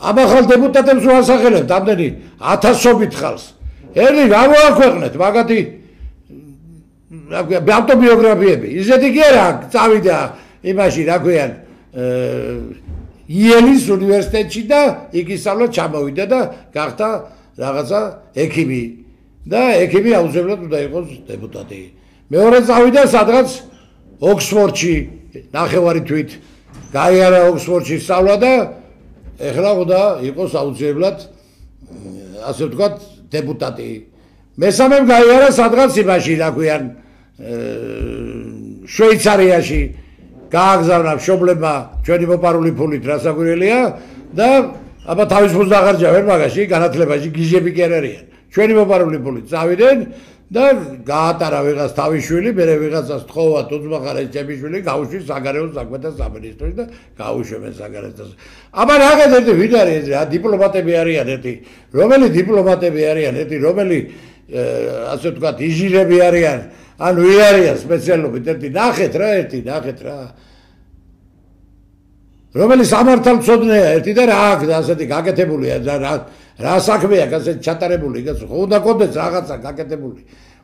ამ ახალ დეპუტატებს რა ასახელებთ ამდენი ათასობით ხალხს ერთი რა მოაქვეყნეთ მაგათი რა ქვია ავტობიოგრაფიები ისეთი კი არა წავიდა იმაში რა ქვია იელის უნივერსიტეტში და იგი სამა ჩამოვიდა და გახდა რაღაცა ექიმი და ექიმი აუზებლად უნდა იყოს დეპუტატი მეორე წავიდა სადღაც ოქსფორდში ნახევარი თვით გაიარა ოქსფორდში სწავლა და ეხლა უნდა იყოს აუცილებლად ასე ვთქვათ დეპუტატი. მესამემ გაიარა სადღაც იმაში დაგვიან შვეიცარიაში გააგზავნა მშობლებმა ჩვენი მოპარული ფულით რასაგვირელია და აბა თავის მუზდა აღარ ჯავენ მაგაში განათლებაში გიჟები კი არ არიან. ჩვენი მოპარული ფულით წავიდნენ და გაატარა ვიღაც თავიშვილი, მე ვიღაცას თხოვა თუძმახარე ჩემიშვილი, გავუშვი საგარეო საქმეთა სამინისტროს და გავუშვენ საგარეთას. აბა რა გადაერთე ვიდარი ეს რა დიპლომატები არიან ერთი. რომელი დიპლომატები არიან ერთი, რომელი ასე ვთქვათ, ინჟინერები არიან, ანუ ვიარია სპეციალობით ერთი. ნახეთ რა ერთი, ნახეთ რა. რომელიც ამართალწოდნეა ერთი და რა აქვს ასეთი გაკეთებულია და რა რა საქმეა ასეთი ჩატარებული ეს უნდა კონდეს რაღაცა გაკეთებული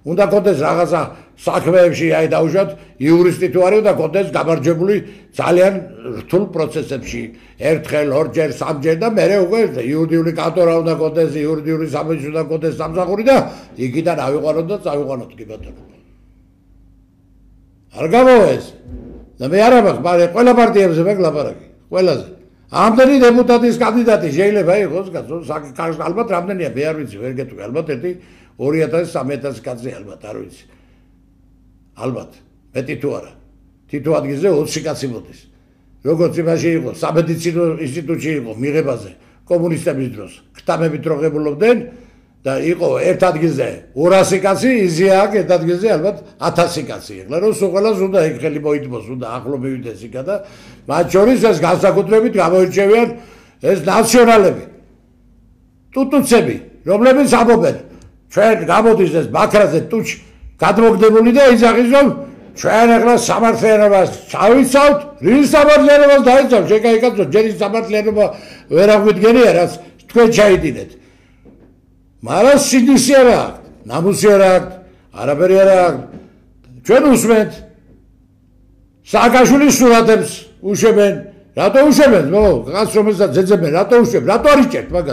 უნდა კონდეს რაღაცა საქმეებში აი დაუშვათ იურისტი თუ არის და კონდეს გამარჯვებული ძალიან რთულ პროცესებში ერთხელ ორჯერ სამჯერ და მეორე უკვე იურიდიული კანტორა უნდა კონდეს იურიდიული სამეცნიერო უნდა კონდეს სამსახური და იქიდან ავიყვანოთ და წავიყვანოთ კი ბატონო არ გამოვეს და მე არ ამახ მაგრამ ყველა პარტიებზე მეკლაპარაკი ყველაზე ამდენი დეპუტატის კანდიდატი შეიძლება იყოს კაცო საკაც ალბათ რამდენია მე არ ვიცი ვერ გეტყვი ალბათ ერთი 2000-3000 კაცზე ალბათ არ ვიცი ალბათ მეტი თუ არა თითო ადგილზე 20 კაცი მოდის როგორც იმაში იყო სამედიცინო ინსტიტუტში იყო მიღებაზე კომუნისტების დროს ქტამები დროღებულობდნენ და იყო ერთ ადგილზე 200 კაცი იზიაკ ერთ ადგილზე ალბათ 1000 კაცი ეხლა რომ სულ ყველას უნდა ეგ ხელი მოიდმოს უნდა ახლო მივიდეს იქა და მათ შორის ეს განსაკუთრებით გამოირჩევიან ეს ნაციონალები ტუტუცები რომლებიც ამობენ ჩვენ გამოდის ეს ბაქრაზე ტუჩ გადმოგდებული და იძახის რომ ჩვენ ახლა სამართლიანობას ჩავიცავთ რის სამართლიანობას დაიცავთ შეკაი კაცო ჯერ ის სამართლიანობა ვერ აღვიდგენია რაც თქვენ ჩაიდინეთ მარა სიდისი არა აქვს ნამუსი არა აქვს არაფერი არა აქვს ჩვენ უსმენთ სააკაშვილის სურათებს უშვებენ რატო უშვებენ ბო კაცს რომელსაც ძეძებენ რატო უშვებ რატო არიჭებთ მაგრამ